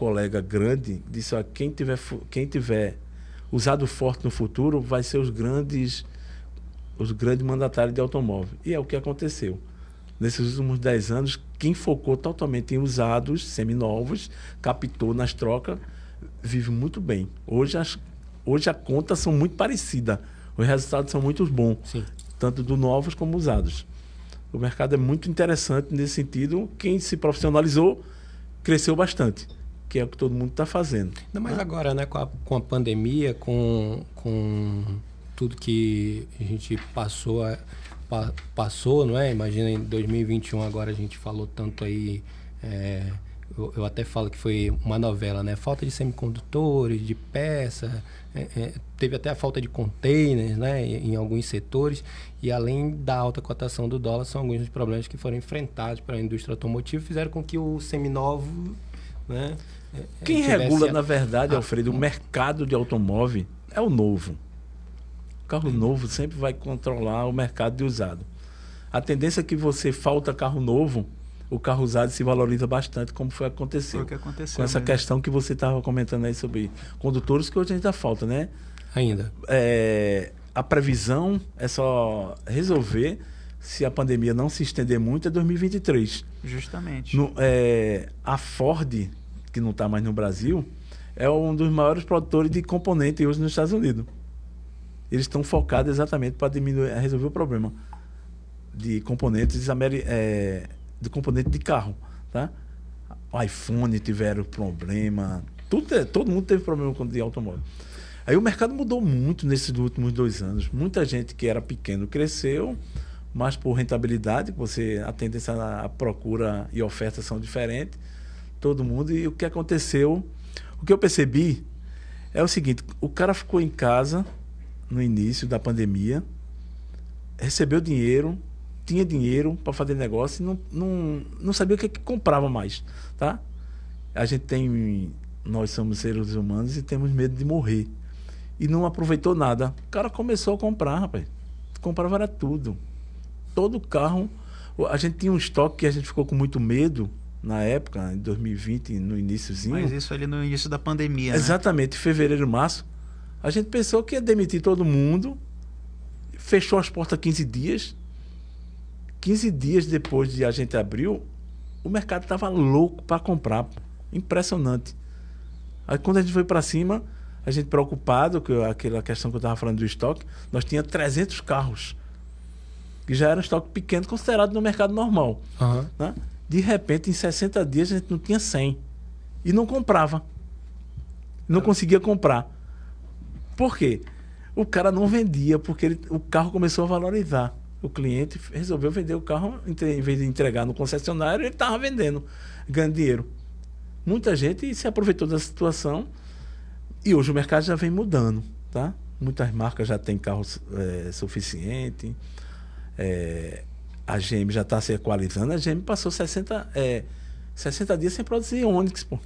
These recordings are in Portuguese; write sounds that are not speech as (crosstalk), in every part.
colega grande disse: ó, quem tiver, quem tiver usado forte no futuro vai ser os grandes os grandes mandatários de automóvel. E é o que aconteceu. Nesses últimos dez anos, quem focou totalmente em usados, seminovos, captou nas trocas, vive muito bem. Hoje, as, hoje a conta são muito parecida. Os resultados são muito bons, Sim. tanto do novos como usados. O mercado é muito interessante nesse sentido. Quem se profissionalizou cresceu bastante que é o que todo mundo está fazendo. Não, mas né? agora, né, com a, com a pandemia, com, com tudo que a gente passou, a, pa, passou, não é? Imagina em 2021 agora a gente falou tanto aí. É, eu, eu, até falo que foi uma novela, né? Falta de semicondutores, de peça, é, é, teve até a falta de containers, né? Em, em, alguns setores. E além da alta cotação do dólar, são alguns dos problemas que foram enfrentados pela indústria automotiva, fizeram com que o seminovo, né? É, é, Quem regula, na verdade, ah, Alfredo, o hum. mercado de automóvel é o novo. O carro hum. novo sempre vai controlar o mercado de usado. A tendência é que você falta carro novo, o carro usado se valoriza bastante, como foi aconteceu. Foi o que aconteceu. Com essa mesmo. questão que você estava comentando aí sobre condutores, que hoje ainda falta, né? Ainda. É, a previsão é só resolver se a pandemia não se estender muito, é 2023. Justamente. No, é, a Ford que não está mais no Brasil, é um dos maiores produtores de componente hoje nos Estados Unidos. Eles estão focados exatamente para diminuir, resolver o problema de componentes é, de componente de carro, tá? O iPhone tiveram problema, tudo, é, todo mundo teve problema de automóvel. Aí o mercado mudou muito nesses últimos dois anos. Muita gente que era pequeno cresceu, mas por rentabilidade, você a tendência à procura e oferta são diferentes todo mundo. E o que aconteceu, o que eu percebi é o seguinte: o cara ficou em casa no início da pandemia, recebeu dinheiro, tinha dinheiro para fazer negócio e não, não, não sabia o que, é que comprava mais, tá? A gente tem, nós somos seres humanos e temos medo de morrer. E não aproveitou nada. O cara começou a comprar, rapaz. Comprava era tudo. Todo carro. A gente tinha um estoque que a gente ficou com muito medo na época, em 2020, no iníciozinho. Mas isso ali no início da pandemia. Né? Exatamente, né? em fevereiro, março. A gente pensou que ia demitir todo mundo, fechou as portas 15 dias. 15 dias depois de a gente abriu, o mercado estava louco para comprar. Impressionante. Aí quando a gente foi para cima, a gente preocupado com aquela questão que eu estava falando do estoque, nós tinha 300 carros. Que já era um estoque pequeno considerado no mercado normal. Uhum. Né? De repente, em 60 dias, a gente não tinha 100. E não comprava. Não conseguia comprar. Por quê? O cara não vendia, porque ele, o carro começou a valorizar. O cliente resolveu vender o carro, em vez de entregar no concessionário, ele estava vendendo, ganhando dinheiro. Muita gente se aproveitou da situação e hoje o mercado já vem mudando, tá? Muitas marcas já têm carro é, eh, suficiente. É, a GM já está se equalizando, a GM passou 60, é, 60 dias sem produzir Onix, pô.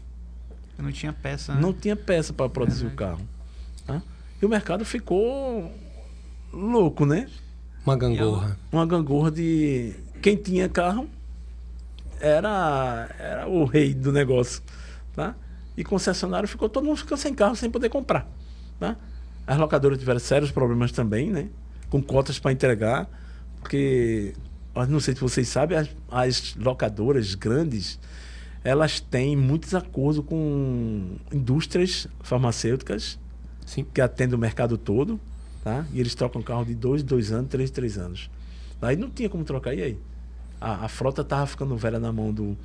Não tinha peça. Né? Não tinha peça para produzir é o né? carro. Tá? E o mercado ficou louco, né? Uma gangorra. É uma gangorra de. Quem tinha carro era, era o rei do negócio. Tá? E concessionário ficou, todo mundo ficou sem carro, sem poder comprar. Tá? As locadoras tiveram sérios problemas também, né? Com cotas para entregar, porque não sei se vocês sabem, as, as locadoras grandes, elas têm muitos acordos com indústrias farmacêuticas Sim. que atendem o mercado todo, tá? E eles trocam carro de dois, dois anos, três, três anos. Aí não tinha como trocar, e aí? A, a frota tava ficando velha na mão do.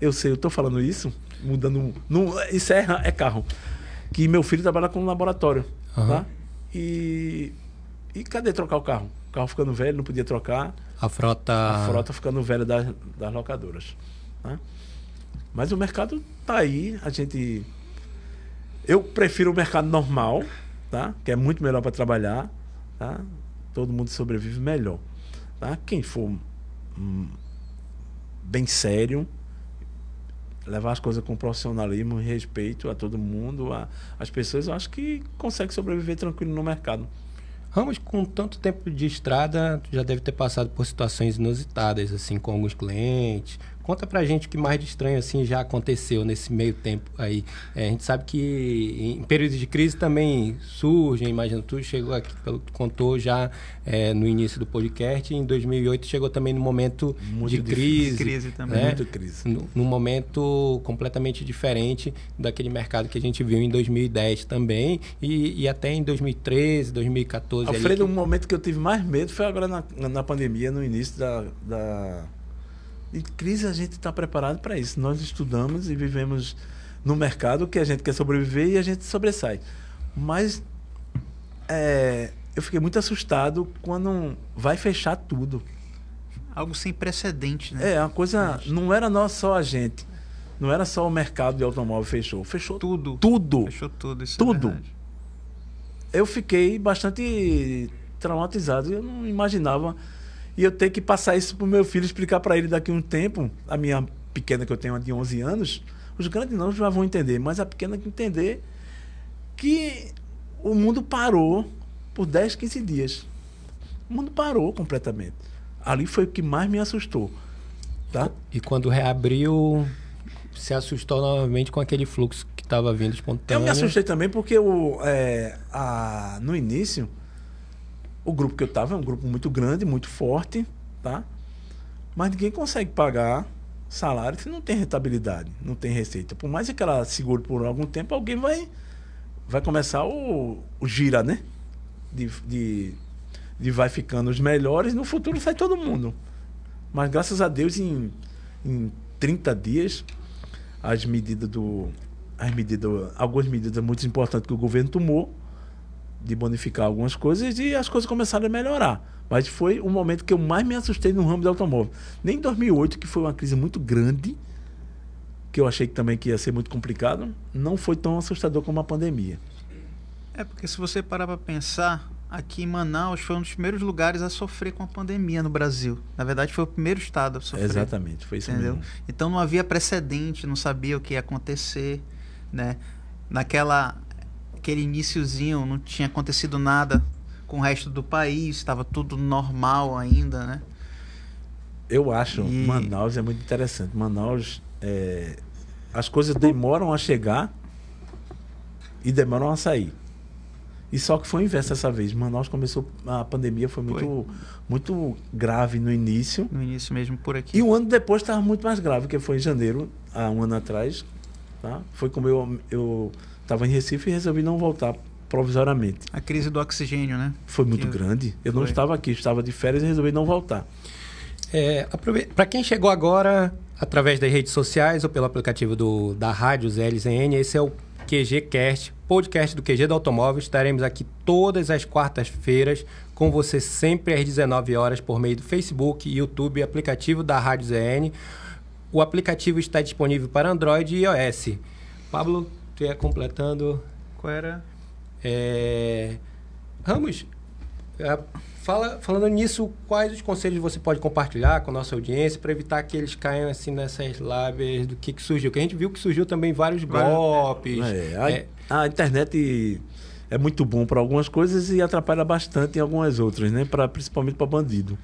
Eu sei, eu tô falando isso, mudando. Não, isso é, é carro. Que meu filho trabalha com um laboratório. Uhum. Tá? E. E cadê trocar o carro? O carro ficando velho, não podia trocar. A frota. A frota ficando velha das, das locadoras. Né? Mas o mercado tá aí, a gente. Eu prefiro o mercado normal, tá? Que é muito melhor para trabalhar, tá? Todo mundo sobrevive melhor, tá? Quem for hum, bem sério, levar as coisas com profissionalismo, respeito a todo mundo, a, as pessoas, eu acho que consegue sobreviver tranquilo no mercado. Ramos, com tanto tempo de estrada, já deve ter passado por situações inusitadas, assim, com alguns clientes, Conta pra gente o que mais de estranho assim já aconteceu nesse meio tempo aí. É, a gente sabe que em períodos de crise também surgem, imagina, tu chegou aqui, pelo que tu contou já é, no início do podcast, em 2008 chegou também no momento muito de crise. crise também. Né? Muito crise. No, num momento completamente diferente daquele mercado que a gente viu em 2010 também e, e até em 2013, 2014. Alfredo, o que... um momento que eu tive mais medo foi agora na, na pandemia, no início da... da e crise a gente está preparado para isso. Nós estudamos e vivemos no mercado que a gente quer sobreviver e a gente sobressai. Mas é, eu fiquei muito assustado quando vai fechar tudo. Algo sem precedente, né? É, a coisa não era nós só a gente. Não era só o mercado de automóvel fechou. Fechou tudo. Tudo. Fechou tudo, isso é tudo. É eu fiquei bastante traumatizado. Eu não imaginava e eu tenho que passar isso pro meu filho, explicar para ele daqui a um tempo, a minha pequena que eu tenho de 11 anos, os grandes não já vão entender, mas a pequena que entender que o mundo parou por 10, 15 dias. O mundo parou completamente. Ali foi o que mais me assustou. Tá? E quando reabriu, se assustou novamente com aquele fluxo que estava vindo espontâneo. Eu me assustei também porque o, é, a, no início o grupo que eu estava é um grupo muito grande, muito forte, tá? Mas ninguém consegue pagar salário se não tem rentabilidade, não tem receita. Por mais que ela segure por algum tempo, alguém vai, vai começar o, o gira, né? De, de, de vai ficando os melhores, no futuro sai todo mundo. Mas graças a Deus, em, em 30 dias, as medidas do. As medidas, algumas medidas muito importantes que o governo tomou de bonificar algumas coisas e as coisas começaram a melhorar. Mas foi o momento que eu mais me assustei no ramo de automóvel. Nem em 2008, que foi uma crise muito grande, que eu achei que também que ia ser muito complicado, não foi tão assustador como a pandemia. É porque se você parar para pensar, aqui em Manaus foi um dos primeiros lugares a sofrer com a pandemia no Brasil. Na verdade, foi o primeiro estado a sofrer. Exatamente, foi isso entendeu? mesmo. Então não havia precedente, não sabia o que ia acontecer, né? Naquela aquele iníciozinho, não tinha acontecido nada com o resto do país, estava tudo normal ainda, né? Eu acho, e... Manaus é muito interessante. Manaus, é... as coisas demoram a chegar e demoram a sair. E só que foi o inverso dessa vez. Manaus começou. A pandemia foi muito, foi. muito grave no início. No início mesmo, por aqui. E um ano depois estava muito mais grave, que foi em janeiro, há um ano atrás. Tá? Foi como eu, eu Estava em Recife e resolvi não voltar provisoriamente. A crise do oxigênio, né? Foi muito que... grande. Eu Foi. não estava aqui, estava de férias e resolvi não voltar. É, Para quem chegou agora, através das redes sociais ou pelo aplicativo do, da rádio ZLZN, esse é o QGCast, podcast do QG do Automóvel. Estaremos aqui todas as quartas-feiras com você sempre às 19 horas por meio do Facebook, YouTube, aplicativo da Rádio ZN. O aplicativo está disponível para Android e iOS. Pablo, tu ia completando. Qual era? É... Ramos, é, fala, falando nisso, quais os conselhos você pode compartilhar com a nossa audiência para evitar que eles caiam assim nessas lábias do que, que surgiu? Que a gente viu que surgiu também vários golpes. É, a, é... a internet é muito bom para algumas coisas e atrapalha bastante em algumas outras, né? Pra, principalmente para bandido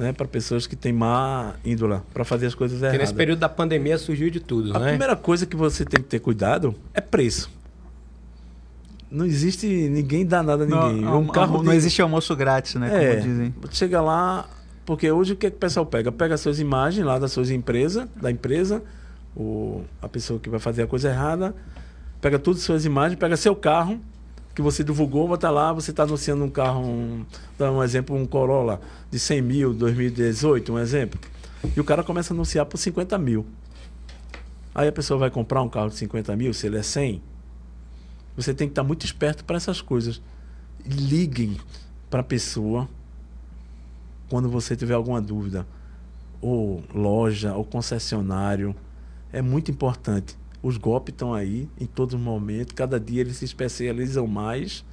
né, para pessoas que têm má índola, para fazer as coisas erradas. Porque nesse período da pandemia surgiu de tudo, a né? A primeira coisa que você tem que ter cuidado é preço. Não existe ninguém dá nada a ninguém. Não, um carro não, não existe almoço grátis, né? É, como dizem. Chega lá, porque hoje o que, é que o pessoal pega? Pega as suas imagens lá das suas empresas, da empresa, o, a pessoa que vai fazer a coisa errada, pega todas as suas imagens, pega seu carro, que você divulgou, vai lá, você está anunciando um carro, um, dá um exemplo, um Corolla de 100 mil, 2018, um exemplo. E o cara começa a anunciar por 50 mil. Aí a pessoa vai comprar um carro de 50 mil, se ele é 100. Você tem que estar tá muito esperto para essas coisas. Liguem para a pessoa quando você tiver alguma dúvida. Ou loja, ou concessionário. É muito importante. Os golpes estão aí em todo momento. Cada dia eles se especializam mais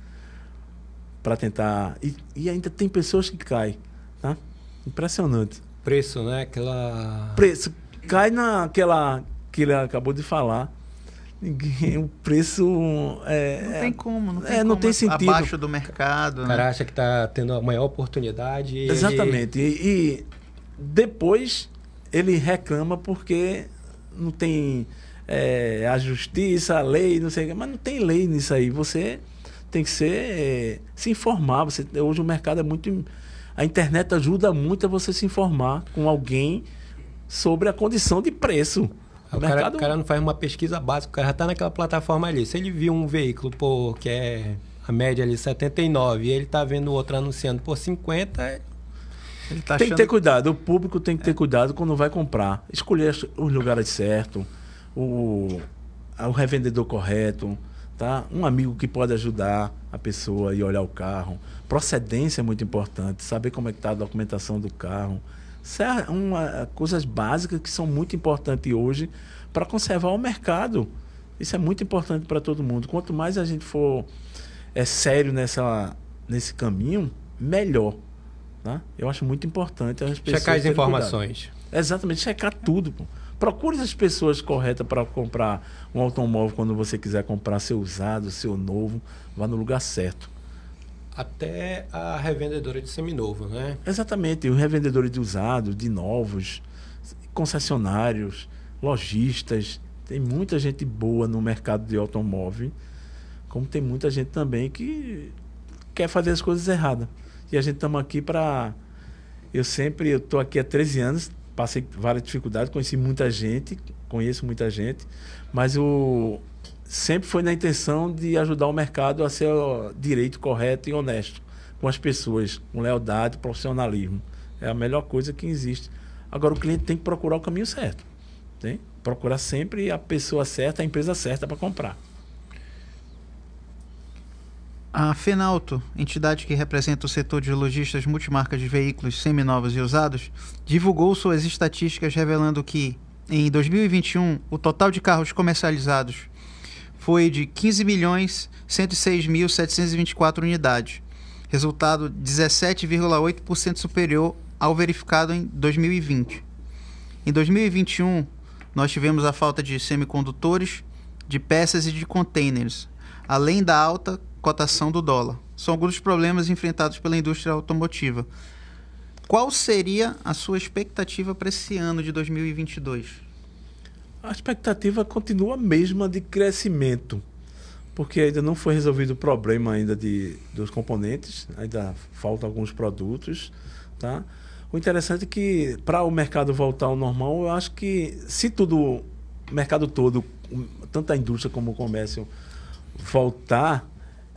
para tentar. E, e, ainda tem pessoas que caem. Tá? Impressionante. Preço, né? Aquela. Preço. Cai naquela que ele acabou de falar. o preço é, não tem é, como, não é, tem, é, não como, tem sentido. Abaixo do mercado. Né? O cara né? acha que está tendo a maior oportunidade. Exatamente. Ele... E, e, depois ele reclama porque não tem é, a justiça, a lei, não sei o que, mas não tem lei nisso aí. Você tem que ser é, se informar. Você, hoje o mercado é muito. A internet ajuda muito a você se informar com alguém sobre a condição de preço. Ah, o, o mercado... cara, o cara não faz uma pesquisa básica, o cara já está naquela plataforma ali. Se ele viu um veículo por que é a média ali 79 e ele está vendo outro anunciando por 50, é, ele tá tem que ter cuidado. O público tem que ter cuidado quando vai comprar. Escolher os lugares certos o, o revendedor correto, tá? Um amigo que pode ajudar a pessoa e olhar o carro. Procedência é muito importante, saber como é que está a documentação do carro. Isso é uma, é, coisas básicas que são muito importantes hoje para conservar o mercado. Isso é muito importante para todo mundo. Quanto mais a gente for é, sério nessa, nesse caminho, melhor. Tá? Eu acho muito importante as pessoas. Checar as informações. Cuidado. Exatamente, checar tudo. Pô. Procure as pessoas corretas para comprar um automóvel quando você quiser comprar seu usado, seu novo, vá no lugar certo. Até a revendedora de seminovo, né? Exatamente, os revendedores de usado, de novos, concessionários, lojistas. Tem muita gente boa no mercado de automóvel, como tem muita gente também que quer fazer as coisas erradas. E a gente estamos aqui para. Eu sempre, eu estou aqui há 13 anos, passei várias dificuldades, conheci muita gente, conheço muita gente, mas o sempre foi na intenção de ajudar o mercado a ser direito, correto e honesto com as pessoas, com lealdade, profissionalismo. É a melhor coisa que existe. Agora o cliente tem que procurar o caminho certo, tem? Né? Procurar sempre a pessoa certa, a empresa certa para comprar. A Fenalto, entidade que representa o setor de lojistas multimarcas de veículos seminovos e usados, divulgou suas estatísticas revelando que, em 2021, o total de carros comercializados foi de 15 milhões unidades, resultado 17,8% superior ao verificado em 2020. Em 2021, nós tivemos a falta de semicondutores, de peças e de containers, além da alta cotação do dólar. São alguns dos problemas enfrentados pela indústria automotiva. Qual seria a sua expectativa para esse ano de 2022? A expectativa continua a mesma de crescimento, porque ainda não foi resolvido o problema ainda de, dos componentes, ainda faltam alguns produtos, tá? O interessante é que para o mercado voltar ao normal, eu acho que se tudo, o mercado todo, tanto a indústria como o comércio voltar,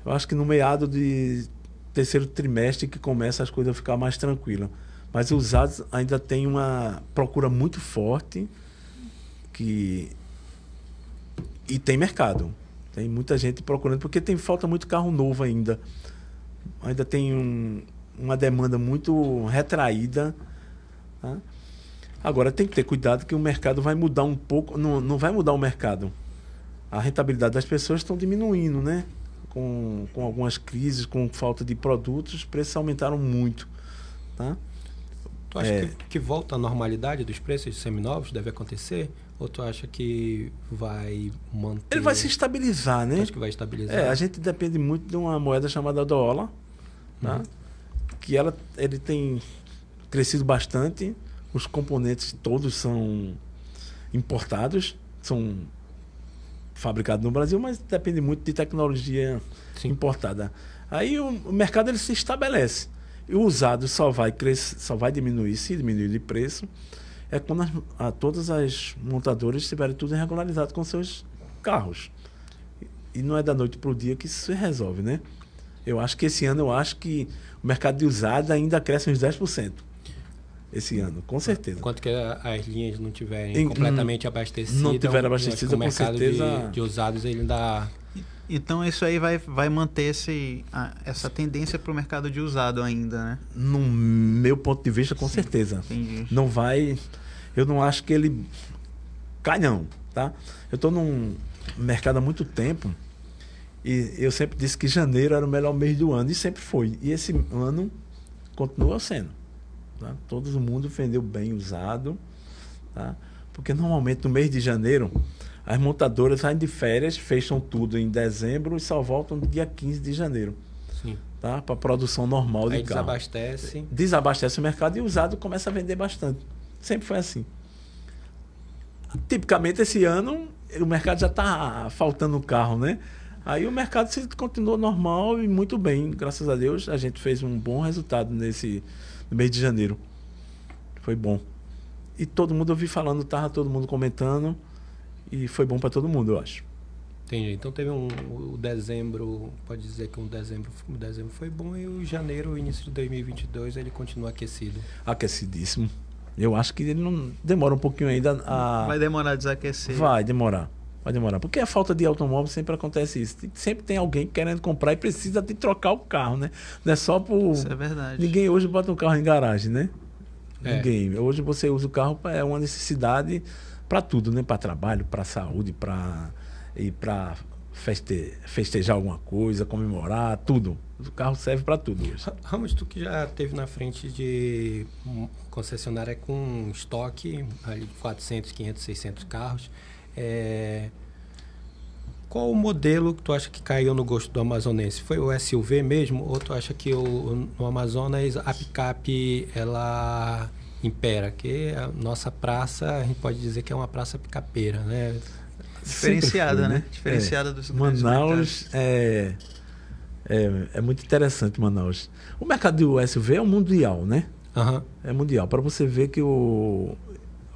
eu acho que no meado de terceiro trimestre que começa as coisas a ficar mais tranquilas. Mas usados ainda tem uma procura muito forte que e tem mercado. Tem muita gente procurando porque tem falta muito carro novo ainda. Ainda tem um, uma demanda muito retraída. Tá? Agora tem que ter cuidado que o mercado vai mudar um pouco, não, não vai mudar o mercado. A rentabilidade das pessoas estão diminuindo, né? com, com algumas crises, com falta de produtos, os preços aumentaram muito. Tá? Tu acha é. que, que, volta à normalidade dos preços de seminovos? Deve acontecer? Ou tu acha que vai manter. Ele vai se estabilizar, né? Acho que vai estabilizar. É, a gente depende muito de uma moeda chamada dólar, tá? Uhum. que ela, ele tem crescido bastante, os componentes todos são importados, são fabricado no Brasil, mas depende muito de tecnologia Sim. importada. Aí o, o, mercado ele se estabelece. E o usado só vai crescer, só vai diminuir se diminuir de preço é quando as, a, todas as montadoras tiverem tudo regularizado com seus carros. E, e não é da noite para o dia que isso se resolve, né? Eu acho que esse ano eu acho que o mercado de usada ainda cresce uns 10% esse ano, com certeza. Enquanto que as linhas não tiverem em, completamente abastecidas. Não tiver abastecido, com certeza. De, de usados ele ainda. Então isso aí vai, vai manter esse, essa tendência para o mercado de usado ainda, né? No meu ponto de vista, com Sim, certeza. Entendi. Não vai. Eu não acho que ele cai, não, tá? Eu estou num mercado há muito tempo e eu sempre disse que janeiro era o melhor mês do ano e sempre foi. E esse ano continua sendo. Tá? Todo mundo vendeu bem usado. Tá? Porque normalmente no mês de janeiro as montadoras saem de férias, fecham tudo em dezembro e só voltam no dia 15 de janeiro. Tá? Para produção normal de Aí carro. Desabastece. Desabastece o mercado e usado começa a vender bastante. Sempre foi assim. Tipicamente esse ano o mercado já está faltando carro, né? Aí o mercado se continuou normal e muito bem, graças a Deus a gente fez um bom resultado nesse no mês de janeiro. Foi bom. E todo mundo eu vi falando, tava todo mundo comentando. E foi bom para todo mundo, eu acho. Entendi. Então teve um o dezembro, pode dizer que um dezembro, um dezembro foi bom e o janeiro, início de 2022, ele continua aquecido. Aquecidíssimo. Eu acho que ele não demora um pouquinho ainda a Vai demorar a desaquecer. Vai demorar. Vai demorar. Porque a falta de automóvel sempre acontece isso. Sempre tem alguém querendo comprar e precisa de trocar o carro, né? Não é só por. Isso é verdade. Ninguém hoje bota um carro em garagem, né? É. Ninguém. Hoje você usa o carro é uma necessidade para tudo, né? Para trabalho, para saúde, para ir para feste... festejar alguma coisa, comemorar, tudo. O carro serve para tudo Ramos, tu que já teve na frente de concessionária com estoque, ali 400, 500, 600 carros. É... Qual o modelo que tu acha que caiu no gosto do amazonense? Foi o SUV mesmo ou tu acha que o, no Amazonas a picape ela impera? Que a nossa praça, a gente pode dizer que é uma praça picapeira, né? Diferenciada, né? né? Diferenciada é. dos Manaus é, é, é, muito interessante, Manaus. O mercado do SUV é, né? é mundial, né? Uhum. É mundial. Para você ver que o,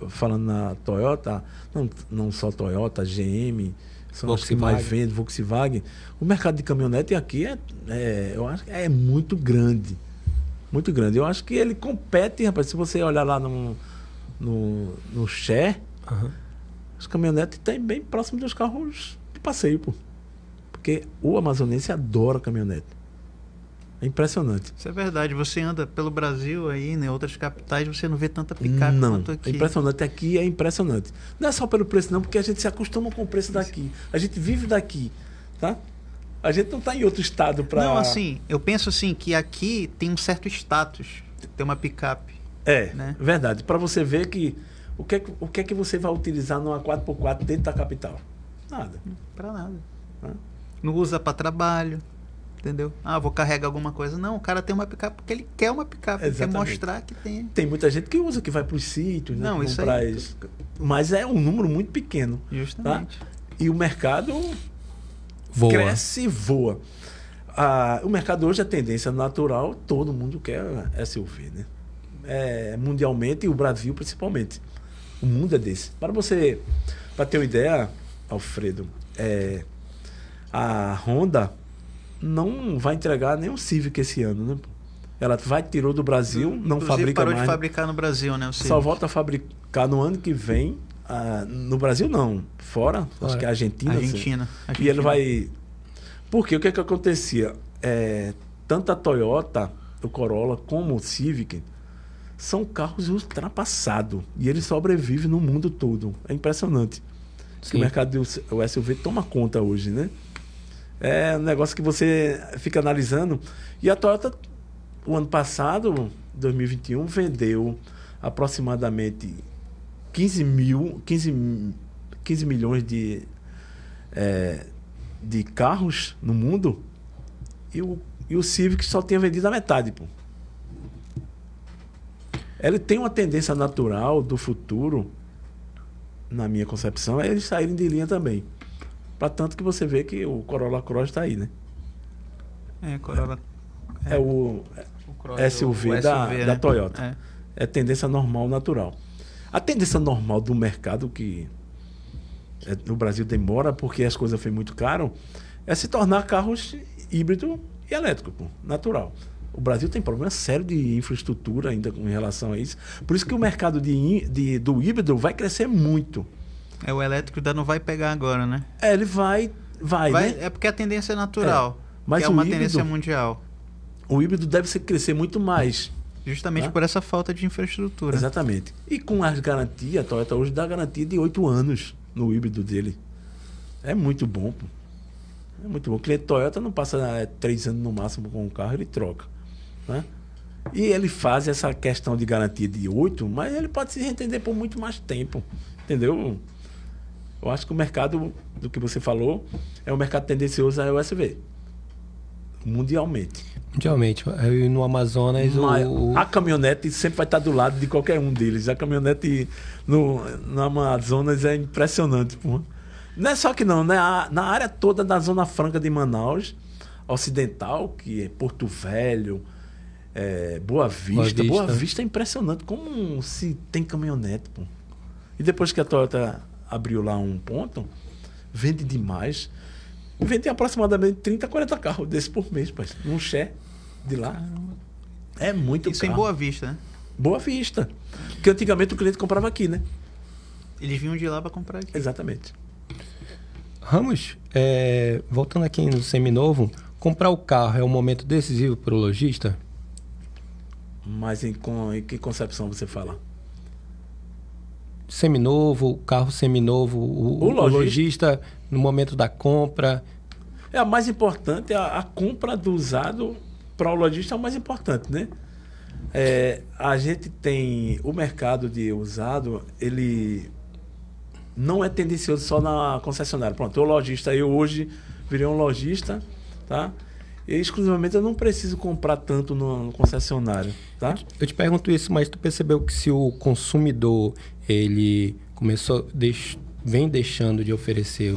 falando na Toyota, não, não só Toyota, GM, são Volkswagen. que mais vende, Volkswagen. O mercado de caminhonete aqui é, é, eu acho, é muito grande. Muito grande. Eu acho que ele compete, rapaz. Se você olhar lá no, no, no Cher, uhum. os caminhonetes têm bem próximo dos carros de passeio, pô. Porque o amazonense adora caminhonete. É impressionante. Isso é verdade. Você anda pelo Brasil aí, né? Outras capitais, você não vê tanta picape não, quanto aqui. É impressionante. Aqui é impressionante. Não é só pelo preço, não, porque a gente se acostuma com o preço daqui. A gente vive daqui, tá? A gente não está em outro estado para. Não, assim, eu penso assim que aqui tem um certo status ter uma picape. É, né? verdade. Para você ver que o que, é, o que é que você vai utilizar numa 4x4 dentro da capital? Nada. Para nada. Hã? Não usa para trabalho. Entendeu? Ah, vou carregar alguma coisa. Não, o cara tem uma picape porque ele quer uma picape, Exatamente. quer mostrar que tem. Tem muita gente que usa, que vai para os sítios, né? Não, isso aí. Mas é um número muito pequeno. Tá? Justamente. Tá? E o mercado voa. cresce e voa. Ah, o mercado hoje é tendência natural, todo mundo quer SUV, né? É, mundialmente e o Brasil principalmente. O mundo é desse. Para você, para ter uma ideia, Alfredo, é, a Honda não vai entregar nenhum Civic esse ano, né? Ela vai, tirou do Brasil, hum, não Inclusive, fabrica parou mais. parou de fabricar no Brasil, né? O Civic. Só volta a fabricar no ano que vem. Ah, no Brasil, não. Fora, Fora. acho que é a Argentina. Argentina. Argentina. E ele vai... Porque o que, é que acontecia? É, tanto a Toyota, o Corolla, como o Civic são carros ultrapassados. E ele sobrevive no mundo todo. É impressionante. Que o mercado do SUV toma conta hoje, né? É um negócio que você fica analisando. E a Toyota, o ano passado, 2021, vendeu aproximadamente 15 mil, 15, 15 milhões de, é, de carros no mundo. E o, e o Civic só tinha vendido a metade, pô. Ele tem uma tendência natural do futuro, na minha concepção, é eles saírem de linha também. Para tanto que você vê que o Corolla Cross está aí, né? É, Corolla. É, é, é o, o SUV, é é o SUV da, né? da Toyota. É. é tendência normal, natural. A tendência normal do mercado que no Brasil demora porque as coisas foi muito caras, é se tornar carros híbrido e elétrico, pô, natural. O Brasil tem problema sério de infraestrutura ainda com relação a isso. Por isso que o mercado de, de do híbrido vai crescer muito. É, o elétrico ainda não vai pegar agora, né? É, ele vai, vai, vai né? É porque é a tendência é natural. É. Mas é uma híbrido, tendência mundial. O híbrido deve se crescer muito mais. Justamente tá? por essa falta de infraestrutura. Exatamente. E com as garantias, a Toyota hoje dá garantia de oito anos no híbrido dele. É muito bom, pô. É muito bom. O cliente Toyota não passa é, três anos no máximo com o carro, ele troca. Né? E ele faz essa questão de garantia de oito, mas ele pode se entender por muito mais tempo. Entendeu? Eu acho que o mercado, do que você falou, é um mercado tendencioso a USB. Mundialmente. Mundialmente. E no Amazonas. Mas, o... A caminhonete sempre vai estar do lado de qualquer um deles. A caminhonete no, no Amazonas é impressionante. Pô. Não é só que não, né? na área toda da Zona Franca de Manaus, Ocidental, que é Porto Velho, é, Boa Vista. Boa Vista. Boa Vista é impressionante como se tem caminhonete, pô. E depois que a Toyota abriu lá um ponto, vende demais. Vende aproximadamente 30, 40 carros desse por mês, pai. Num Xé de lá. É muito Isso carro. em Boa Vista, né? Boa Vista. Porque antigamente o cliente comprava aqui, né? Eles vinham de lá para comprar aqui. Exatamente. Ramos, é, voltando aqui no seminovo, comprar o carro é um momento decisivo para o lojista? Mas em, com, em que concepção você fala? seminovo, carro seminovo, o, o, lojista. o lojista no momento da compra. É a mais importante, é a, a compra do usado para o lojista é o mais importante, né? É, a gente tem o mercado de usado, ele não é tendencioso só na concessionária. Pronto, eu lojista, eu hoje virei um lojista, tá? exclusivamente eu não preciso comprar tanto no, no concessionário, tá? Eu te, eu te pergunto isso, mas tu percebeu que se o consumidor ele começou deix, vem deixando de oferecer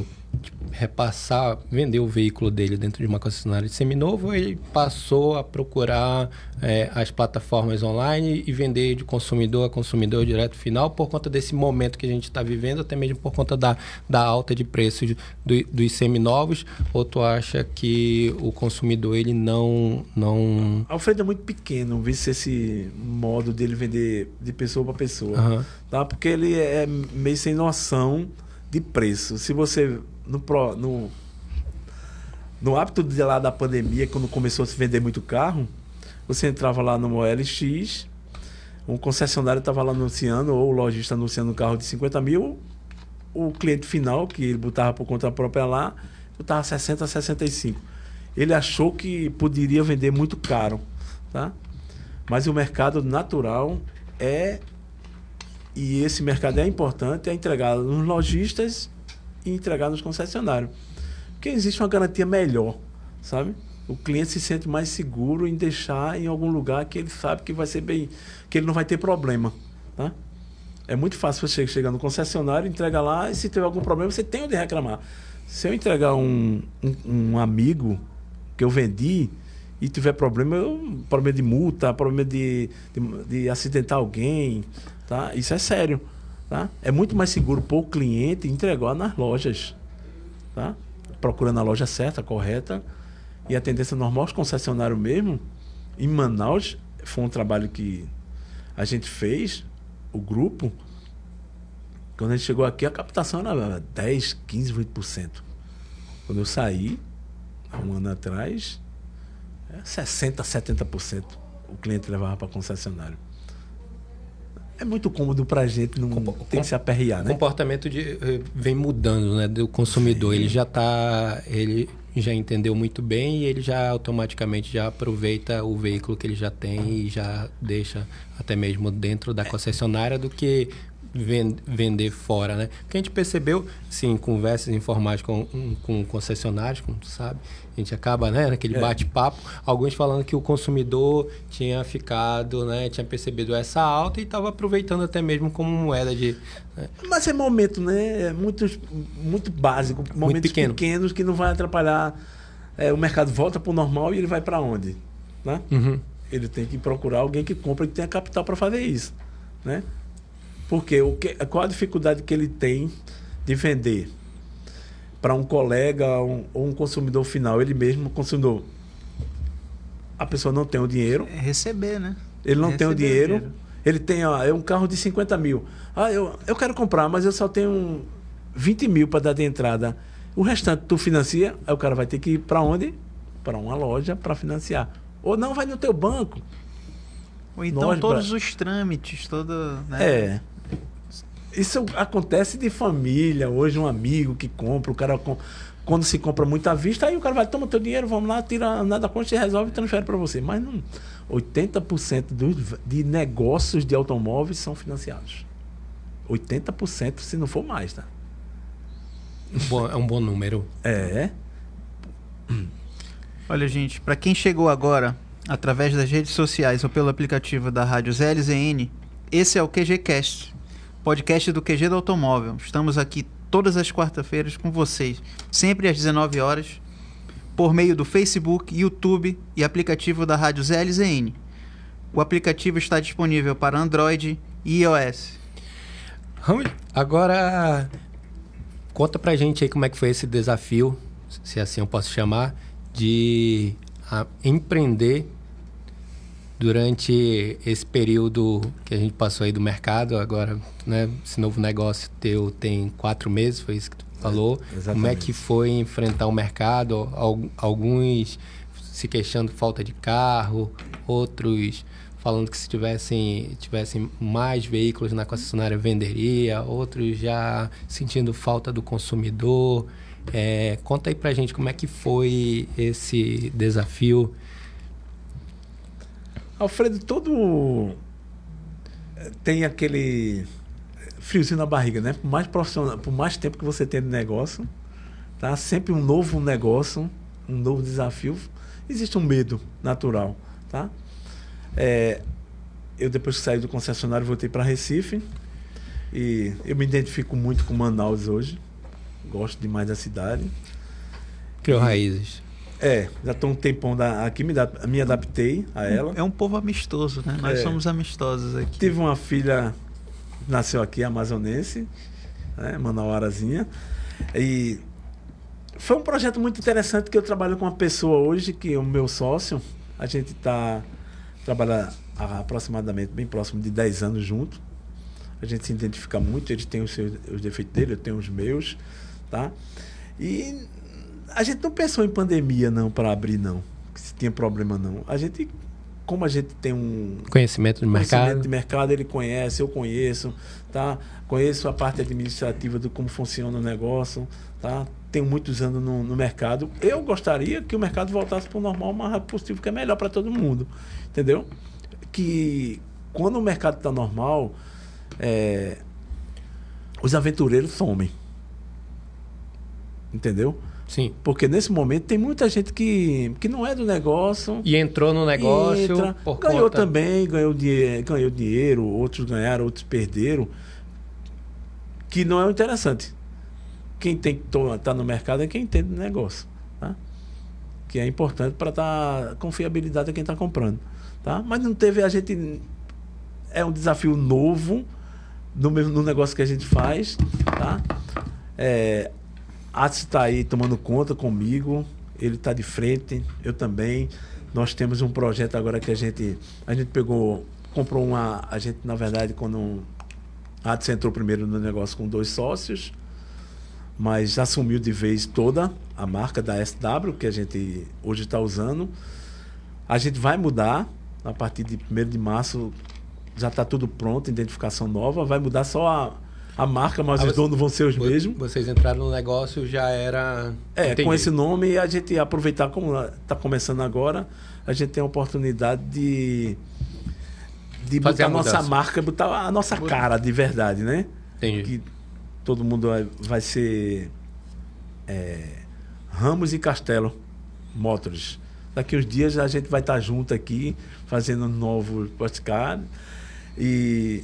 repassar, vender o veículo dele dentro de uma concessionária de seminovo, ele passou a procurar é, as plataformas online e vender de consumidor a consumidor direto final por conta desse momento que a gente está vivendo, até mesmo por conta da, da alta de preços do, dos seminovos, ou tu acha que o consumidor ele não... não... Alfredo é muito pequeno, visto esse modo dele vender de pessoa para pessoa, uhum. tá? porque ele é meio sem noção de preço. Se você no, no, no hábito de lá da pandemia, quando começou a se vender muito carro, você entrava lá no OLX, um concessionário estava lá anunciando, ou o lojista anunciando um carro de 50 mil, o cliente final, que ele botava por conta própria lá, botava 60, 65. Ele achou que poderia vender muito caro, tá? Mas o mercado natural é, e esse mercado é importante, é entregado nos lojistas e entregar nos concessionários. Porque existe uma garantia melhor, sabe? O cliente se sente mais seguro em deixar em algum lugar que ele sabe que vai ser bem, que ele não vai ter problema, tá? É muito fácil você chegar no concessionário, entrega lá e se tiver algum problema você tem onde reclamar. Se eu entregar um, um, um amigo que eu vendi, e tiver problema, eu, problema de multa, problema de, de, de acidentar alguém, tá? Isso é sério. Tá? É muito mais seguro para o cliente entregar nas lojas. Tá? Procurando a loja certa, correta. E a tendência normal, os concessionários mesmo, em Manaus, foi um trabalho que a gente fez, o grupo. Quando a gente chegou aqui, a captação era 10, 15, 20%. Quando eu saí, há um ano atrás, 60, é 70% o cliente levava para concessionário é muito cômodo para a gente não com, ter que se aperrear, né? O comportamento de, eh, vem mudando, né? Do consumidor. Sim. Ele já tá. Ele já entendeu muito bem e ele já automaticamente já aproveita o veículo que ele já tem e já deixa até mesmo dentro da é. concessionária do que vender fora, né? Porque a gente percebeu, sim, conversas informais com, com concessionários, como tu sabe, a gente acaba, né, naquele é. bate-papo, alguns falando que o consumidor tinha ficado, né, tinha percebido essa alta e estava aproveitando até mesmo como moeda de. Né? Mas é momento, né? É muito, muito básico, momentos muito pequeno. pequenos que não vai atrapalhar. É, o mercado volta para o normal e ele vai para onde? Né? Uhum. Ele tem que procurar alguém que compra e que tenha capital para fazer isso. Né? Porque o que, qual a dificuldade que ele tem de vender? para um colega ou um consumidor final, ele mesmo consumidor. A pessoa não tem o dinheiro. É receber, né? Ele não tem o dinheiro, o dinheiro. Ele tem ó, é um carro de 50 mil. Ah, eu, eu quero comprar, mas eu só tenho 20 mil para dar de entrada. O restante tu financia, aí o cara vai ter que ir para onde? Para uma loja para financiar. Ou não, vai no teu banco. Ou então Nós, todos pra... os trâmites, todo. Né? É. Isso acontece de família, hoje um amigo que compra, o cara com, quando se compra muito à vista, aí o cara vai, toma teu dinheiro, vamos lá, tira nada da conta e resolve e transfere para você. Mas não, 80% de negócios de automóveis são financiados. 80% se não for mais, tá? é um bom número. É. Olha, gente, para quem chegou agora através das redes sociais ou pelo aplicativo da Rádio ZLZN, esse é o QGCast podcast do QG do Automóvel. Estamos aqui todas as quarta-feiras com vocês, sempre às 19 horas, por meio do Facebook, YouTube e aplicativo da Rádio ZLZN. O aplicativo está disponível para Android e iOS. Agora, conta pra gente aí como é que foi esse desafio, se assim eu posso chamar, de ah, empreender durante esse período que a gente passou aí do mercado, agora, né, esse novo negócio teu tem quatro meses, foi isso que tu é, falou. É, Como é que foi enfrentar o mercado? Alguns se queixando de falta de carro, outros falando que se tivessem, tivessem mais veículos na concessionária venderia, outros já sentindo falta do consumidor. É, conta aí pra gente como é que foi esse desafio Alfredo todo eh, tem aquele friozinho na barriga, né? Por mais profissional, por mais tempo que você tem de negócio, tá? Sempre um novo negócio, um novo desafio, existe um medo natural, tá? É, eu depois que saí do concessionário voltei para Recife e eu me identifico muito com Manaus hoje, gosto demais da cidade. Criou raízes. É, já estou um tempão da, aqui, me, da, me adaptei a ela. É um povo amistoso, né? Nós é. somos amistosos aqui. Tive uma filha, nasceu aqui, amazonense, né? manauarazinha. E foi um projeto muito interessante que eu trabalho com uma pessoa hoje, que é o meu sócio. A gente está trabalha aproximadamente, bem próximo de 10 anos junto. A gente se identifica muito, ele tem os, seus, os defeitos dele, eu tenho os meus, tá? E a gente não pensou em pandemia, não, para abrir, não. Se tinha problema, não. A gente, como a gente tem um. Conhecimento de mercado. Conhecimento de mercado, ele conhece, eu conheço, tá? Conheço a parte administrativa do como funciona o negócio, tá? Tenho muitos anos no, no mercado. Eu gostaria que o mercado voltasse para o normal o mais rápido possível, que é melhor para todo mundo, entendeu? Que quando o mercado está normal, é, os aventureiros somem. Entendeu? Sim. Porque nesse momento tem muita gente que, que não é do negócio. E entrou no negócio. Entra, ganhou conta... também, ganhou, ganhou dinheiro, outros ganharam, outros perderam. Que não é interessante. Quem tem que estar tá no mercado é quem entende do negócio. Tá? Que é importante para dar tá, confiabilidade a é quem está comprando. Tá? Mas não teve a gente. É um desafio novo no, mesmo, no negócio que a gente faz. Tá? É, Atos está aí tomando conta comigo, ele está de frente, eu também. Nós temos um projeto agora que a gente. A gente pegou. Comprou uma. A gente, na verdade, quando. Atos entrou primeiro no negócio com dois sócios, mas assumiu de vez toda a marca da SW, que a gente hoje está usando. A gente vai mudar. A partir de 1 de março já está tudo pronto, identificação nova. Vai mudar só a a marca, mas ah, os donos vão ser os mesmos. Vocês entraram no negócio, já era. É, Entendi. com esse nome, a gente aproveitar, como está começando agora, a gente tem a oportunidade de. de Fazer botar a nossa marca, botar a nossa cara de verdade, né? Entendi. Que todo mundo vai ser. É, Ramos e Castelo Motors. Daqui uns dias a gente vai estar tá junto aqui, fazendo um novo podcast. E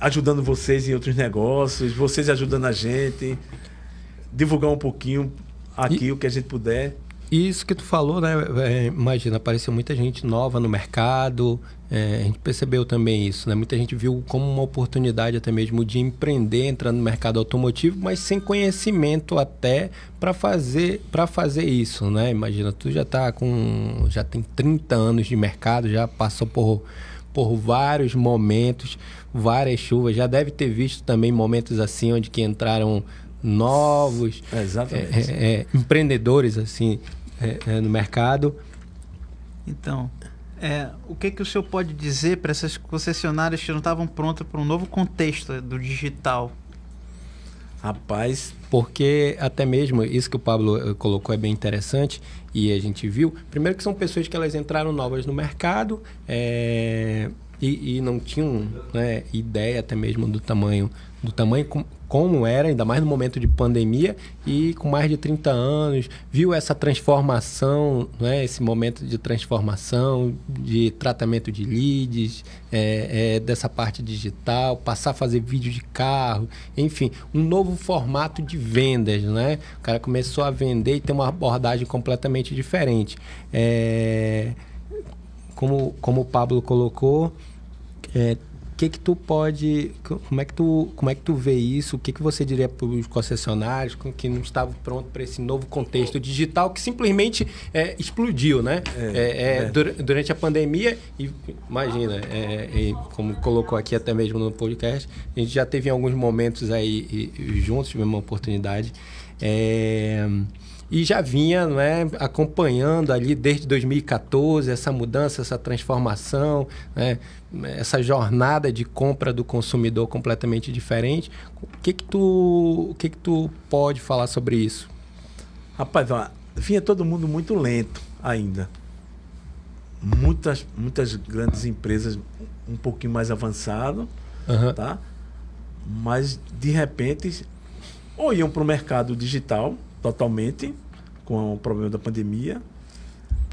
ajudando vocês em outros negócios, vocês ajudando a gente, divulgar um pouquinho aqui e, o que a gente puder. Isso que tu falou, né? É, imagina, apareceu muita gente nova no mercado, é, a gente percebeu também isso, né? Muita gente viu como uma oportunidade até mesmo de empreender, entrando no mercado automotivo, mas sem conhecimento até para fazer para fazer isso, né? Imagina, tu já tá com já tem 30 anos de mercado, já passou por por vários momentos, várias chuvas. Já deve ter visto também momentos assim onde que entraram novos é, é, é, empreendedores assim é, é, no mercado. Então, é, o que, que o senhor pode dizer para essas concessionárias que não estavam prontas para um novo contexto do digital? Rapaz. Porque até mesmo isso que o Pablo eh, colocou é bem interessante e a gente viu, primeiro que são pessoas que elas entraram novas no mercado, é, e, e não tinham né, ideia até mesmo do tamanho, do tamanho com, como era, ainda mais no momento de pandemia, e com mais de 30 anos, viu essa transformação, né, esse momento de transformação, de tratamento de leads, é, é, dessa parte digital, passar a fazer vídeo de carro, enfim, um novo formato de vendas, né? O cara começou a vender e tem uma abordagem completamente diferente. É, como, como o Pablo colocou, é, que que tu pode, como é que tu, como é que tu vê isso? O que que você diria para os concessionários que não estavam pronto para esse novo contexto digital que simplesmente é, explodiu, né? É, é, é, é. dur durante a pandemia e imagina, é, e como colocou aqui até mesmo no podcast, a gente já teve em alguns momentos aí e, juntos, tivemos uma oportunidade é, e já vinha né, acompanhando ali desde 2014 essa mudança, essa transformação, né, essa jornada de compra do consumidor completamente diferente. O que que tu, o que que tu pode falar sobre isso? Rapaz, ó, vinha todo mundo muito lento ainda. Muitas, muitas grandes empresas um pouquinho mais avançado, uhum. tá? Mas de repente ou iam para o mercado digital totalmente, com o problema da pandemia.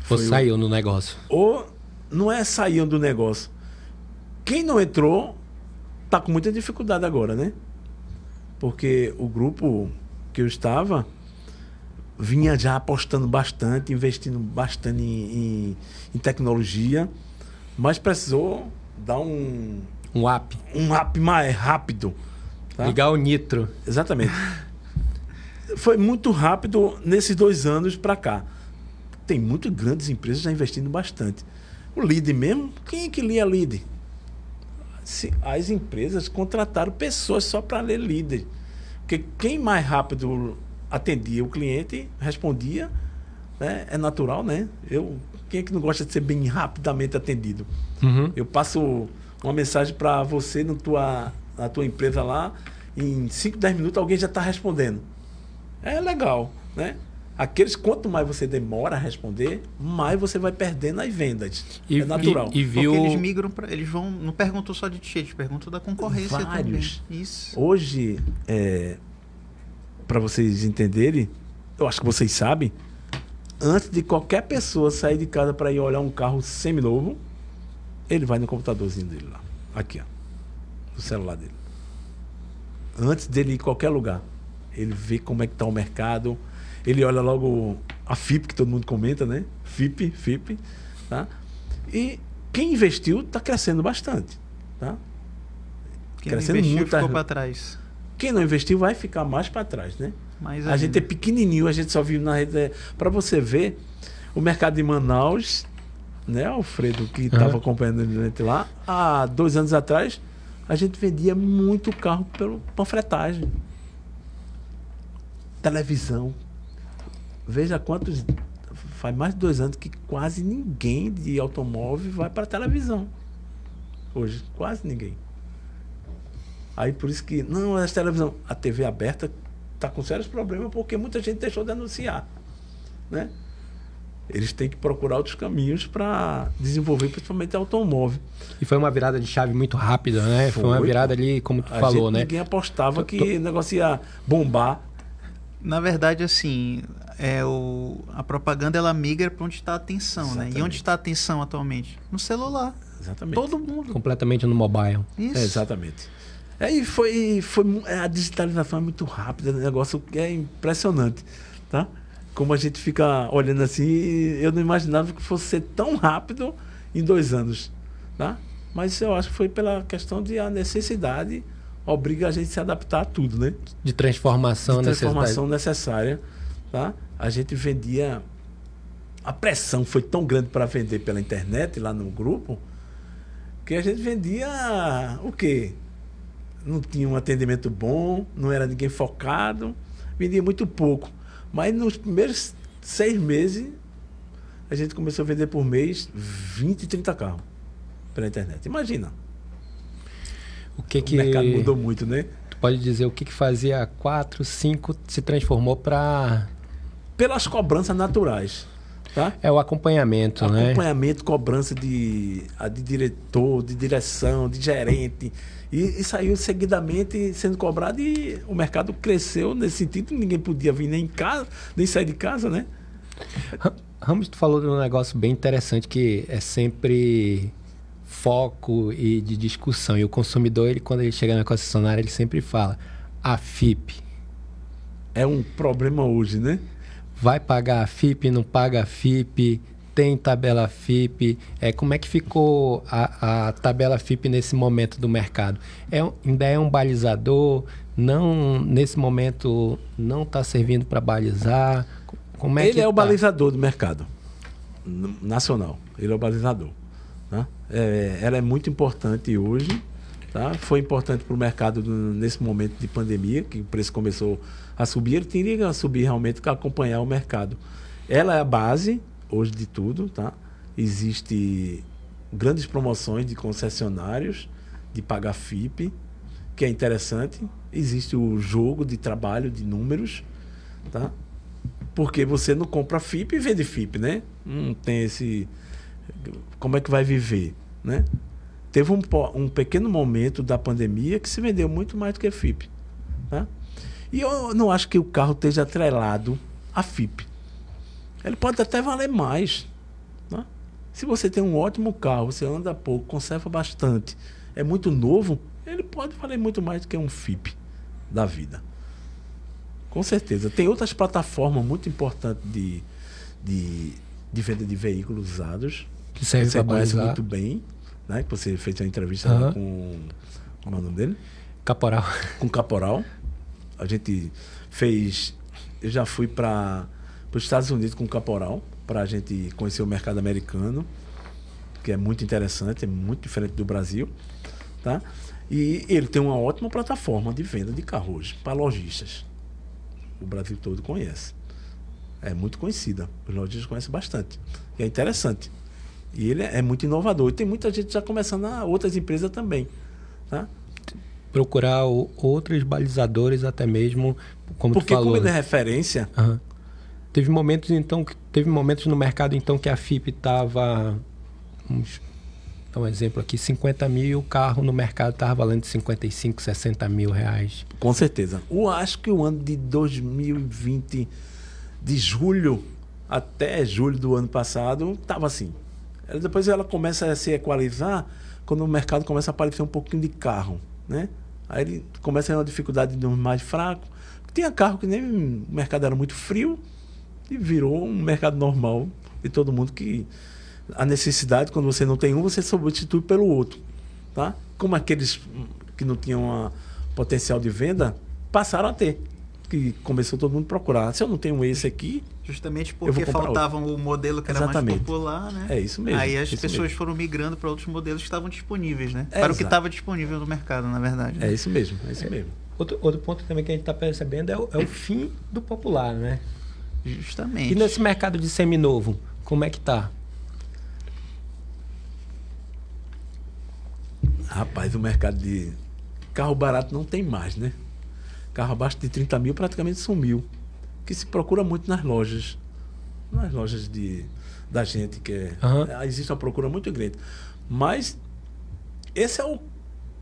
Ou saíam do negócio. Ou não é saíam do negócio. Quem não entrou está com muita dificuldade agora, né? Porque o grupo que eu estava vinha já apostando bastante, investindo bastante em, em, em tecnologia, mas precisou dar um. Um app. Um app mais rápido Tá? Ligar o nitro. Exatamente. Foi muito rápido nesses dois anos para cá. Tem muito grandes empresas já investindo bastante. O lead mesmo, quem é que lia lead? As empresas contrataram pessoas só para ler lead. Porque quem mais rápido atendia o cliente, respondia, né? é natural, né? Eu, quem é que não gosta de ser bem rapidamente atendido? Uhum. Eu passo uma mensagem para você na tua na tua empresa lá, em 5, 10 minutos alguém já está respondendo. É legal, né? Aqueles, quanto mais você demora a responder, mais você vai perdendo as vendas. E, é natural. E, e viu... Porque eles migram, para eles vão. Não perguntam só de ticket, perguntam da concorrência Vários. também. Isso. Hoje, é, para vocês entenderem, eu acho que vocês sabem, antes de qualquer pessoa sair de casa para ir olhar um carro semi novo ele vai no computadorzinho dele lá. Aqui, ó do celular dele. Antes dele ir em qualquer lugar. Ele vê como é que está o mercado. Ele olha logo a FIP, que todo mundo comenta, né? FIP, FIP. Tá? E quem investiu está crescendo bastante. Tá? Quem crescendo investiu muito tá? ficou para trás. Quem não investiu vai ficar mais para trás, né? Mais a gente é pequenininho, a gente só vive na rede. Para você ver, o mercado de Manaus, né, Alfredo, que estava uhum. acompanhando a gente lá, há dois anos atrás, a gente vendia muito carro pelo panfletagem. Televisão. Veja quantos. Faz mais de dois anos que quase ninguém de automóvel vai para televisão. Hoje, quase ninguém. Aí por isso que. Não, a é televisão. A TV aberta está com sérios problemas porque muita gente deixou de anunciar. Né? Eles têm que procurar outros caminhos para desenvolver, principalmente automóvel. E foi uma virada de chave muito rápida, né? Foi, foi uma virada ali, como tu falou, gente, né? Ninguém apostava que o negócio ia bombar. Na verdade, assim, é o, a propaganda ela migra para onde está a atenção, Exatamente. né? E onde está a atenção atualmente? No celular. Exatamente. Todo mundo. Completamente no mobile. Isso. É, exatamente. É, e foi, foi, é, a digitalização é muito rápida, o negócio é impressionante, tá? como a gente fica olhando assim, eu não imaginava que fosse ser tão rápido em dois anos. Tá? Mas eu acho que foi pela questão de a necessidade obriga a gente a se adaptar a tudo, né? De transformação, necessária. transformação necessária. Tá? A gente vendia. A pressão foi tão grande para vender pela internet, lá no grupo, que a gente vendia o quê? Não tinha um atendimento bom, não era ninguém focado, vendia muito pouco. Mas nos primeiros seis meses, a gente começou a vender por mês 20, 30 carros pela internet. Imagina. O que que. O mercado mudou muito, né? Tu pode dizer o que, que fazia 4, 5 se transformou para. Pelas cobranças naturais. Tá? É o acompanhamento, acompanhamento né? Acompanhamento, cobrança de, de diretor, de direção, de gerente. E, e, saiu seguidamente sendo cobrado e o mercado cresceu nesse sentido. Ninguém podia vir nem em casa, nem sair de casa, né? Ramos, tu falou de um negócio bem interessante que é sempre foco e de discussão. E o consumidor, ele quando ele chega na concessionária, ele sempre fala: a FIP. É um problema hoje, né? vai pagar a FIP, não paga a FIP, tem tabela FIP, é, como é que ficou a, a tabela FIP nesse momento do mercado? É, ainda é um balizador? Não, nesse momento não está servindo para balizar? Como é Ele que é tá? o balizador do mercado nacional. Ele é o balizador. Tá? É, ela é muito importante hoje. Tá? Foi importante para o mercado do, nesse momento de pandemia, que o preço começou a a subir, teria que subir realmente para acompanhar o mercado. Ela é a base hoje de tudo, tá? Existe grandes promoções de concessionários, de pagar FIP, que é interessante. Existe o jogo de trabalho de números, tá? Porque você não compra FIP e vende FIP, né? Não hum, tem esse como é que vai viver, né? Teve um, um pequeno momento da pandemia que se vendeu muito mais do que FIP, tá? E eu não acho que o carro esteja atrelado à FIP. Ele pode até valer mais. Né? Se você tem um ótimo carro, você anda pouco, conserva bastante, é muito novo, ele pode valer muito mais do que um FIP da vida. Com certeza. Tem outras plataformas muito importantes de, de, de venda de veículos usados. Que serve você conhece muito bem, né? Que você fez uma entrevista uhum. com. Como é o nome dele? Caporal. Com Caporal a gente fez. Eu já fui para os Estados Unidos com o Caporal, para a gente conhecer o mercado americano, que é muito interessante, é muito diferente do Brasil. Tá? E ele tem uma ótima plataforma de venda de carro hoje, para lojistas. O Brasil todo conhece. É muito conhecida. Os lojistas conhecem bastante. E é interessante. E ele é, é muito inovador. E tem muita gente já começando, a ah, outras empresas também. Tá? procurar outros balizadores até mesmo, como Porque tu falou. Porque comida é né? referência. Uhum. Teve momentos então que teve momentos no mercado então que a FIP estava uns um exemplo aqui, 50 mil e o carro no mercado estava valendo 55, 60 mil reais. Com certeza. Eu acho que o ano de 2020, de julho até julho do ano passado, estava assim. Depois ela começa a se equalizar quando o mercado começa a aparecer um pouquinho de carro né? Aí ele começa a ter uma dificuldade de um mais fraco. Tinha carro que nem o mercado era muito frio e virou um mercado normal de todo mundo que a necessidade, quando você não tem um, você substitui pelo outro, tá? Como aqueles que não tinham potencial de venda passaram a ter que começou todo mundo a procurar. Se eu não tenho esse aqui. Justamente porque faltavam o modelo que era Exatamente. mais popular, né? É isso mesmo. Aí as pessoas mesmo. foram migrando para outros modelos que estavam disponíveis, né? É, para o que estava disponível no mercado, na verdade. Né? É isso mesmo, é isso é. mesmo. Outro, outro ponto também que a gente está percebendo é o, é o fim do popular, né? Justamente. E nesse mercado de seminovo, como é que tá? Rapaz, o mercado de carro barato não tem mais, né? Carro abaixo de 30 mil praticamente sumiu. Que se procura muito nas lojas. Nas lojas de, da gente, que é, uhum. existe uma procura muito grande. Mas esse é o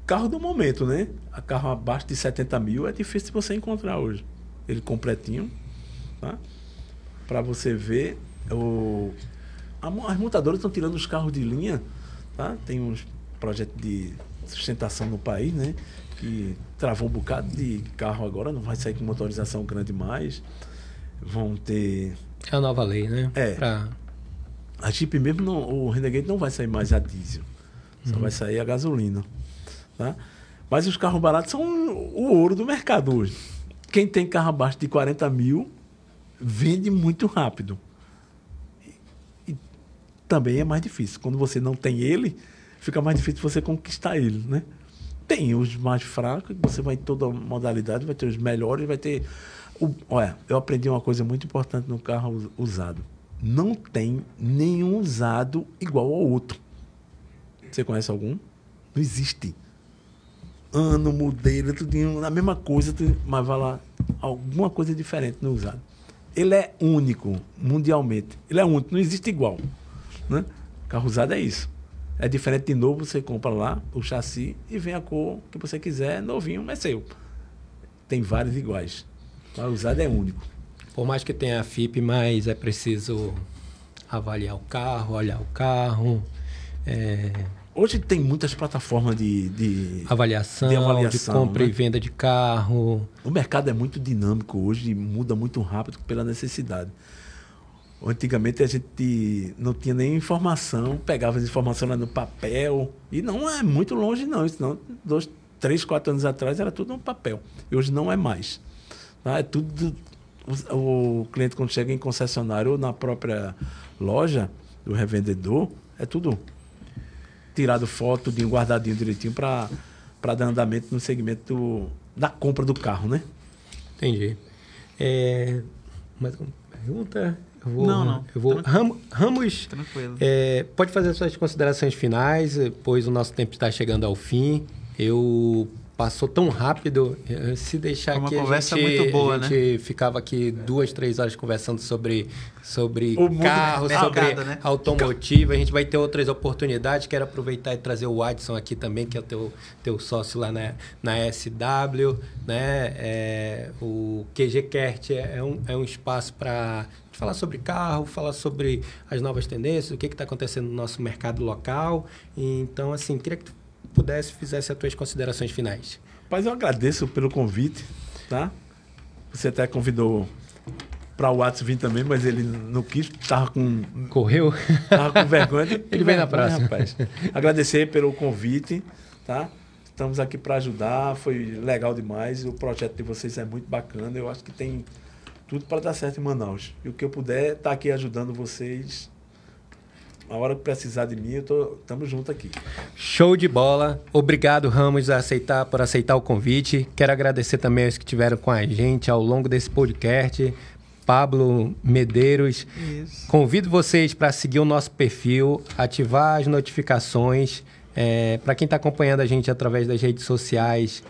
carro do momento, né? A carro abaixo de 70 mil é difícil de você encontrar hoje. Ele completinho, tá? Para você ver, o... as montadoras estão tirando os carros de linha, tá? Tem uns projetos de sustentação no país, né? que travou um bocado de carro agora, não vai sair com motorização grande mais. Vão ter. É a nova lei, né? É. Pra... A Jeep mesmo, não, o Renegade não vai sair mais a diesel. Só uhum. vai sair a gasolina. Tá? Mas os carros baratos são o ouro do mercado hoje. Quem tem carro abaixo de 40 mil vende muito rápido. E, e também é mais difícil. Quando você não tem ele, fica mais difícil você conquistar ele, né? Tem os mais fracos, você vai em toda modalidade, vai ter os melhores, vai ter. O, olha, eu aprendi uma coisa muito importante no carro usado. Não tem nenhum usado igual ao outro. Você conhece algum? Não existe. Ano, modelo, tudo na mesma coisa, mas vai lá alguma coisa diferente no usado. Ele é único mundialmente. Ele é único, não existe igual. Né? Carro usado é isso. É diferente de novo, você compra lá o chassi e vem a cor que você quiser, novinho, mas é seu. Tem vários iguais. Mas usado é único. Por mais que tenha a FIP, mas é preciso avaliar o carro, olhar o carro. É... Hoje tem muitas plataformas de, de avaliação, de, avaliação, de compra né? e venda de carro. O mercado é muito dinâmico hoje, muda muito rápido pela necessidade. Antigamente a gente não tinha nem informação, pegava as informações lá no papel. E não é muito longe, não. não dois, três, quatro anos atrás era tudo no papel. E hoje não é mais. Tá? É tudo. O, o cliente, quando chega em concessionário ou na própria loja do revendedor, é tudo tirado foto, de guardadinho direitinho para dar andamento no segmento do, da compra do carro, né? Entendi. É, mais uma pergunta? vou, não, não. Eu vou. Tranquilo. Ramos, Tranquilo. É, pode fazer suas considerações finais, eh, pois o nosso tempo está chegando ao fim. Eu passou tão rápido. Eh, se deixar Uma conversa a gente, boa, a né? gente né? ficava aqui duas, três horas conversando sobre, sobre o carro, mercado, sobre né? (laughs) automotiva. A gente vai ter outras oportunidades. Quero aproveitar e trazer o Adson aqui também, que é o teu, teu sócio lá na, na SW. Né? É, o QG Kert é, é um, é um espaço para falar sobre carro, falar sobre as novas tendências, o que está acontecendo no nosso mercado local. Então, assim, queria que tu pudesse fizesse as tuas considerações finais. Mas eu agradeço pelo convite, tá? Você até convidou para o Watson vir também, mas ele não quis, estava com correu, Estava com vergonha. (laughs) ele vem vergonha, na próxima. rapaz. Agradecer pelo convite, tá? Estamos aqui para ajudar, foi legal demais. O projeto de vocês é muito bacana. Eu acho que tem tudo para dar certo em Manaus. E o que eu puder, estar tá aqui ajudando vocês. A hora que precisar de mim, eu tô, tamo junto aqui. Show de bola. Obrigado, Ramos, a aceitar, por aceitar o convite. Quero agradecer também aos que estiveram com a gente ao longo desse podcast. Pablo Medeiros. Isso. Convido vocês para seguir o nosso perfil, ativar as notificações. É, eh, para quem está acompanhando a gente através das redes sociais,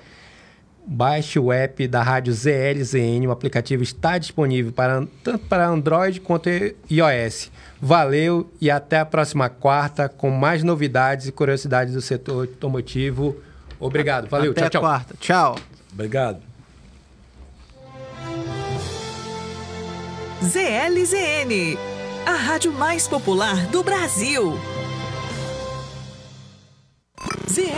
Baixe o app da rádio ZLZN. O aplicativo está disponível para, tanto para Android quanto iOS. Valeu e até a próxima quarta com mais novidades e curiosidades do setor automotivo. Obrigado. Valeu. Até tchau, tchau. quarta. Tchau. Obrigado. ZLZN, a rádio mais popular do Brasil. ZL